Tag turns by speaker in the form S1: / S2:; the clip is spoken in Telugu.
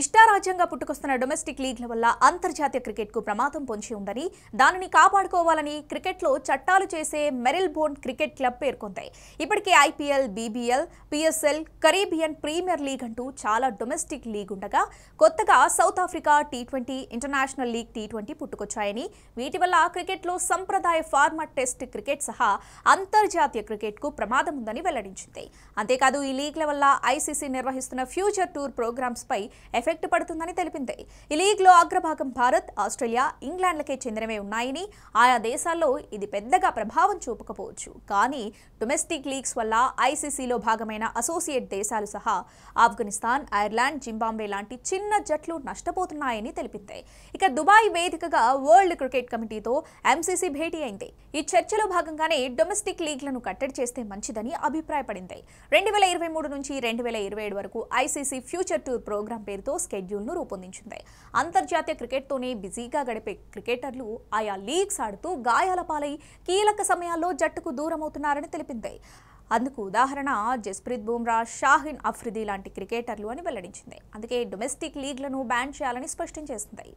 S1: ఇష్టారాజ్యంగా పుట్టుకొస్తున్న డొమెస్టిక్ లీగ్ల వల్ల అంతర్జాతీయ క్రికెట్కు ప్రమాదం పొంచి ఉందని దానిని కాపాడుకోవాలని క్రికెట్లో చట్టాలు చేసే మెరిల్ బోన్ క్రికెట్ క్లబ్ పేర్కొంది ఇప్పటికే IPL BBL PSL Caribbean premier league అంటూ చాలా డొమెస్టిక్ లీగ్ ఉండగా కొత్తగా South Africa T twenty international league T twenty పుట్టుకొచ్చాయని వీటి వల్ల క్రికెట్లో సంప్రదాయ ఫార్మాట్ టెస్ట్ క్రికెట్ సహా అంతర్జాతీయ క్రికెట్కు ప్రమాదం ఉందని వెల్లడించింది అంతేకాదు ఈ లీగ్ల వల్ల ఐసీసీ నిర్వహిస్తున్న ఫ్యూచర్ టూర్ ప్రోగ్రామ్స్పై ఎఫెక్ట్ పడుతుందని తెలిపింది ఈ లీగ్లో అగ్రభాగం భారత్ ఆస్ట్రేలియా ఇంగ్లాండ్లకే చెందినవే ఉన్నాయని ఆయా దేశాల్లో ఇది పెద్దగా ప్రభావం చూపకపోవచ్చు కానీ డొమెస్టిక్ లీగ్స్ వల్ల ఐసీసీలో భాగమైన అసోసియేట్ దేశాలు సహా ఆఫ్ఘనిస్తాన్ ఐర్లాండ్ జింబాబ్వే లాంటి చిన్న జట్లు నష్టపోతున్నాయని తెలిపింది ఇక దుబాయ్ వేదికగా వరల్డ్ క్రికెట్ కమిటీతో ఎంసీసీ భేటీ అయింది ఈ చర్చలో భాగంగానే డొమెస్టిక్ లీగ్లను కట్టడి చేస్తే మంచిదని అభిప్రాయపడింది రెండు వేల ఇరవై మూడు నుంచి రెండు వేల ఇరవై ఏడు వరకు ఐసీసీ ఫ్యూచర్ టూర్ ప్రోగ్రాం పేరుతో లీగ్లో స్కెడ్యూల్ను రూపొందించింది అంతర్జాతీయ క్రికెట్తోనే బిజీగా గడిపే క్రికెటర్లు ఆయా లీగ్స్ ఆడుతూ గాయాల పాలై కీలక సమయాల్లో జట్టుకు దూరమవుతున్నారని తెలిపింది అందుకు ఉదాహరణ జస్ప్రీత్ బుమ్రా షాహిన్ అఫ్రిది లాంటి క్రికెటర్లు అని వెల్లడించింది అందుకే డొమెస్టిక్ లీగ్లను బ్యాన్ చేయాలని స్పష్టం చేసింది